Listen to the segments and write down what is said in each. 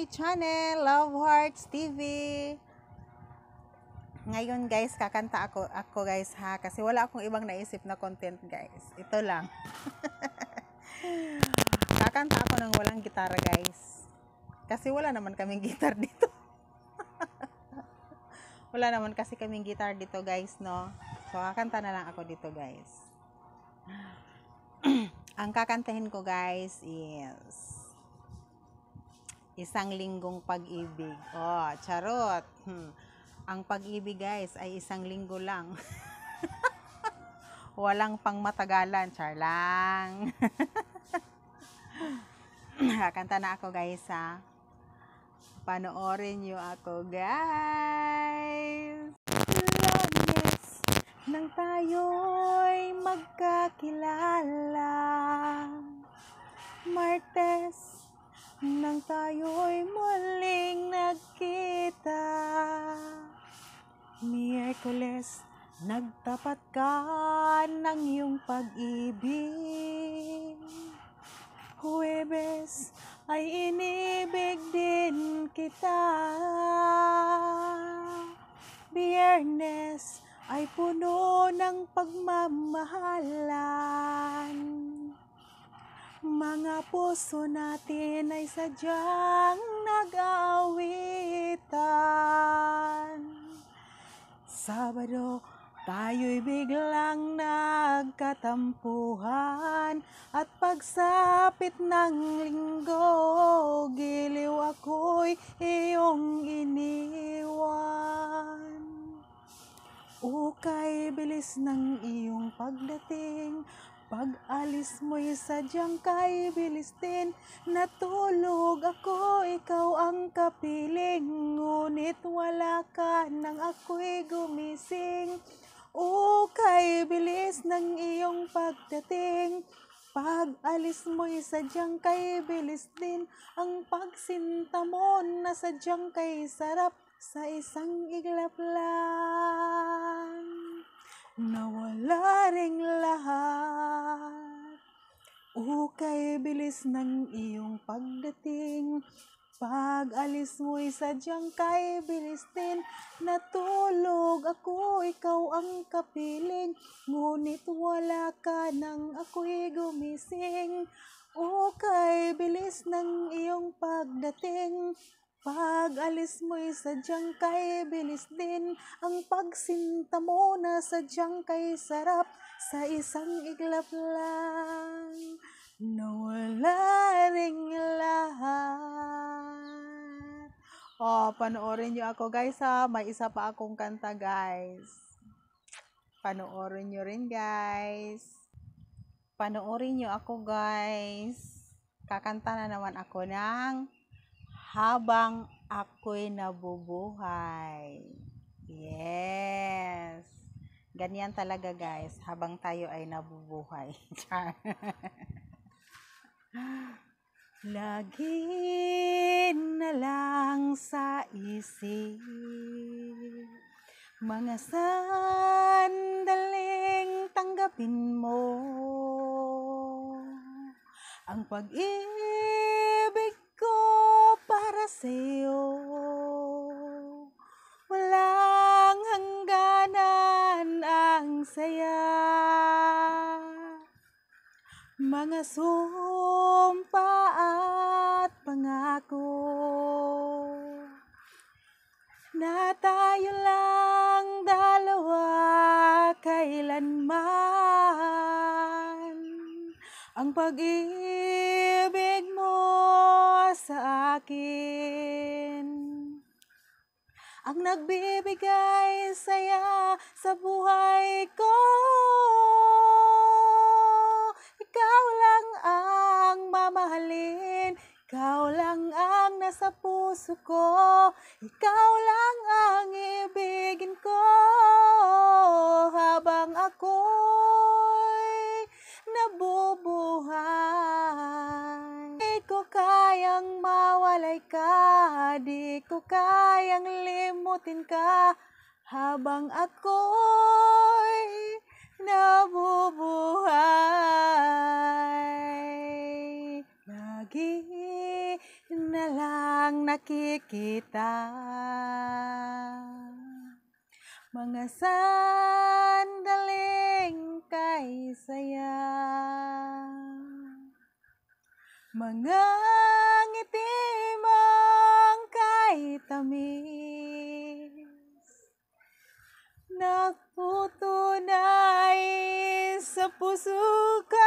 my channel, Love Hearts TV. Ngayon guys, kakanta ako, ako guys ha, kasi wala akong ibang naisip na content guys. Ito lang. kakanta ako ng walang gitara guys. Kasi wala naman kaming guitar dito. wala naman kasi kaming guitar dito guys, no? So, kakanta na lang ako dito guys. Ang kakantahin ko guys is... Isang linggong pag-ibig. Oh, charot. Hmm. Ang pag-ibig guys ay isang linggo lang. Walang pangmatagalan, char lang. Kanta na ako guys ha. Panoorin niyo ako guys. Love, Nang tayo'y magkakilala tayo'y muling nagkita Miyerkules, nagtapat ka ng iyong pag-ibig Huwebes ay inibig din kita Biyernes ay puno ng pagmamahalan mga puso natin ay sadyang nag-aawitan Sabado, tayo'y biglang nagkatampuhan At pagsapit ng linggo, giliw ako'y iyong iniwan Ukay bilis ng iyong pagdating pag-alis mo'y sadyang kay bilis din Natulog ako, ikaw ang kapiling Ngunit wala ka nang ako'y gumising O kay bilis ng iyong pagdating Pag-alis mo'y sadyang kay bilis din Ang pagsinta mo na sadyang kay sarap Sa isang iglap lang Nawala ring lahat Ukay bilis ng iyong pagdating Pag-alis mo'y sadyang kay bilis din Natulog ako, ikaw ang kapiling Ngunit wala ka nang ako'y gumising O kay bilis ng iyong pagdating pag alis mo'y sadyang kay bilis din Ang pagsinta mo na sadyang kay sarap Sa isang iglap lang Nawala ring lahat oh, panoorin nyo ako guys ha May isa pa akong kanta guys Panoorin nyo rin guys Panoorin nyo ako guys Kakanta na naman ako ng habang ako'y nabubuhay. Yes. Ganyan talaga guys, habang tayo ay nabubuhay. Lagi na lang sa isip mga sandaling tanggapin mo ang pag-ibig ko para sa'yo. Walang hangganan ang saya. Mga susunod. akin. Ang nagbibigay saya sa buhay ko. Ikaw lang ang mamahalin. Ikaw lang ang nasa puso ko. Ikaw lang ang ibigin ko habang ako akin ka habang ako'y nabubuhay. Lagi na lang nakikita mga sandaling kay saya. Mga puso ko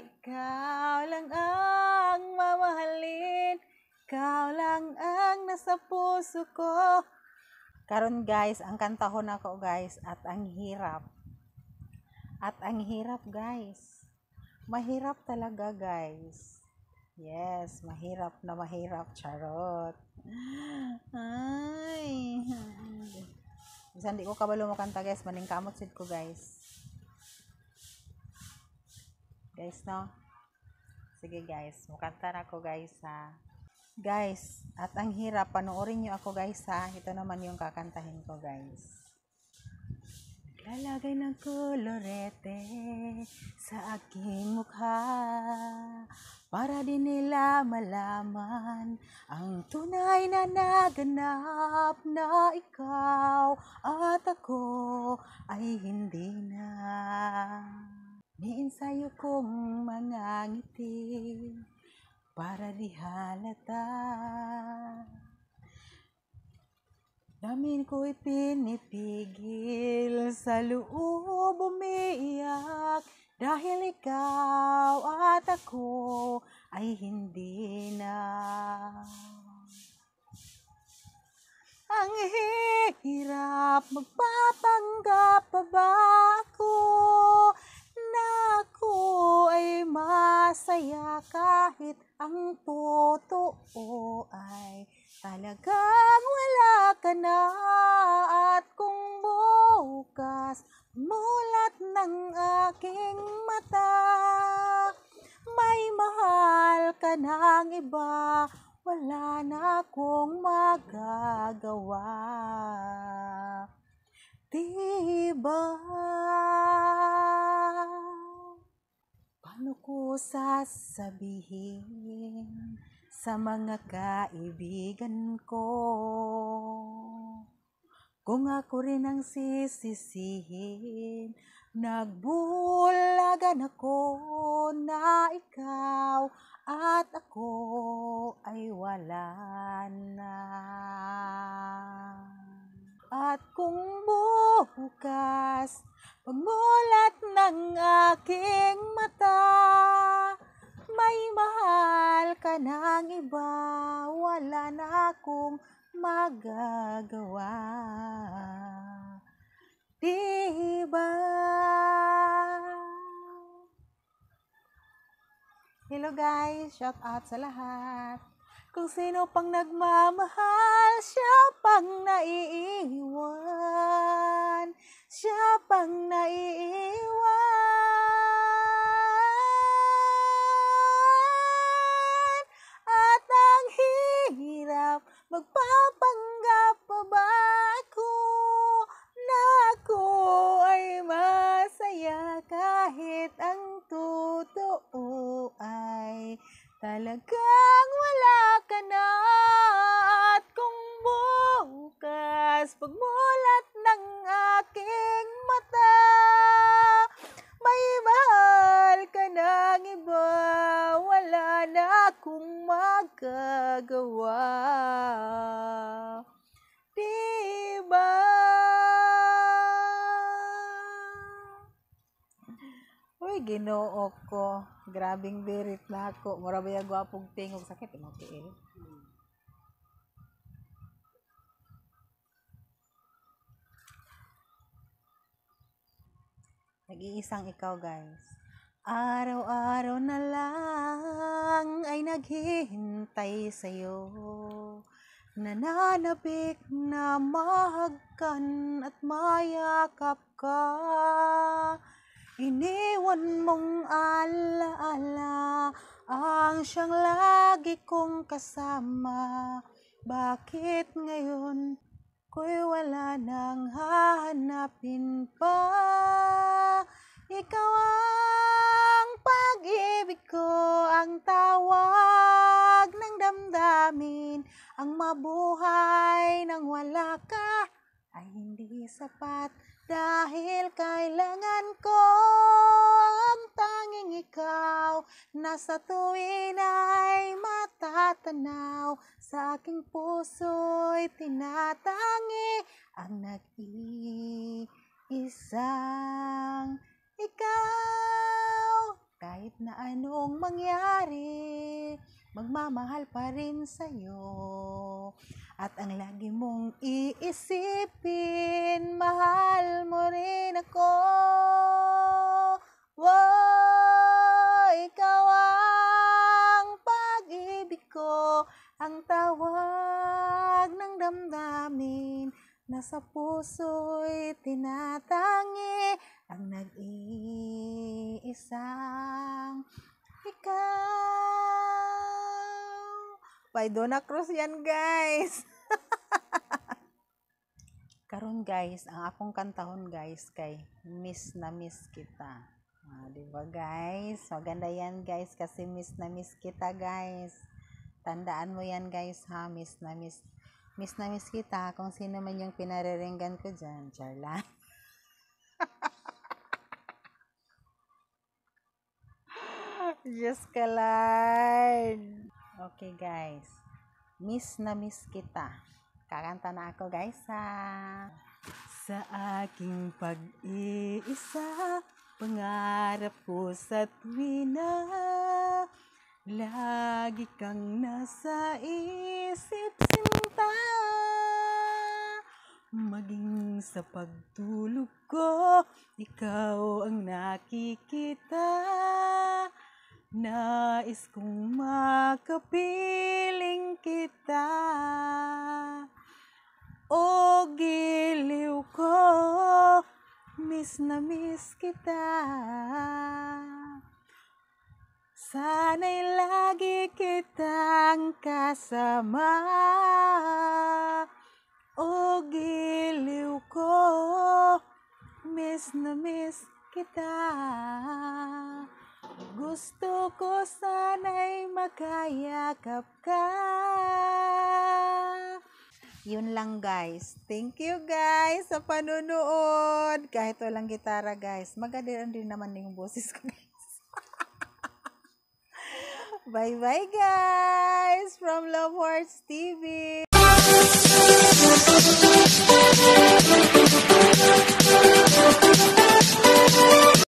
Ikaw lang ang mamahalin Ikaw lang ang nasa puso ko Karon guys, ang kantahon ako guys at ang hirap. At ang hirap guys. Mahirap talaga guys. Yes, mahirap na mahirap charot. Ay. Bisan di ko kabalo makanta guys, maning kamot sid ko guys. Guys no. Sige guys, mukanta na ko guys ha. Guys, at ang hirap panoorin niyo ako guys ha. Ito naman yung kakantahin ko guys. Lalagay ng kolorete sa aking mukha para din nila malaman ang tunay na naganap na ikaw at ako ay hindi na. Niinsayo kong mga ngiti para di halata. Damin ko'y pinipigil sa loob umiiyak dahil ikaw at ako ay hindi na. Ang hirap magpapanggap pa ba ako na ako ay masaya kahit ang totoo ay Talagang wala ka na at kung bukas mulat ng aking mata may mahal ka ng iba wala na akong magagawa Diba? Paano ko sasabihin? sa mga kaibigan ko. Kung ako rin ang sisisihin, nagbulagan ako na ikaw at ako ay wala na. At kung bukas, pagmulat ng aking mata, sana kong magagawa. Diba? Hello guys! Shout out sa lahat! Kung sino pang nagmamahal, siya pang naiiwan. Pagmulat ng aking mata May mahal ka ng iba Wala na akong magagawa Diba? Uy, ginoo ko. Grabing birit na ako. Mura ba yung tingog? Sakit, imati eh. Nag-iisang ikaw, guys. Araw-araw na lang ay naghihintay sa'yo. Nananabik na mahagkan at mayakap ka. Iniwan mong alaala ang siyang lagi kong kasama. Bakit ngayon ko'y wala nang hahanapin pa? Ikaw ang pag-ibig ko, ang tawag ng damdamin, ang mabuhay nang wala ka ay hindi sapat dahil kailangan ko ang tanging ikaw na sa tuwin ay matatanaw sa aking puso'y tinatangi ang nag-iisang ikaw, kahit na anong mangyari, magmamahal pa rin sa'yo. At ang lagi mong iisipin, mahal mo rin ako. Wow, ikaw ang pag-ibig ko, ang tawag ng damdamin na sa puso'y tinatangi ang nag-iisang ikaw. By Donna Cruz yan, guys. Karon guys, ang akong kantahon guys kay Miss na Miss Kita. Ah, di ba guys? Maganda yan guys kasi Miss na Miss Kita guys. Tandaan mo yan guys ha, Miss na Miss Miss na Miss Kita kung sino man yung pinariringgan ko dyan. Charla. Diyos ka, Lord. Okay, guys. Miss na miss kita. Kakanta na ako, guys, ha? Sa aking pag-iisa, pangarap ko sa na Lagi kang nasa isip sinta. Maging sa pagtulog ko, ikaw ang nakikita. Nais kong makapiling kita O giliw ko, miss na miss kita Sana'y lagi kitang kasama O giliw ko, miss na miss kita gusto ko sana'y makayakap ka. Yun lang guys. Thank you guys sa panonood. Kahit walang gitara guys. Maganda din naman yung boses ko guys. bye bye guys from Love Hearts TV.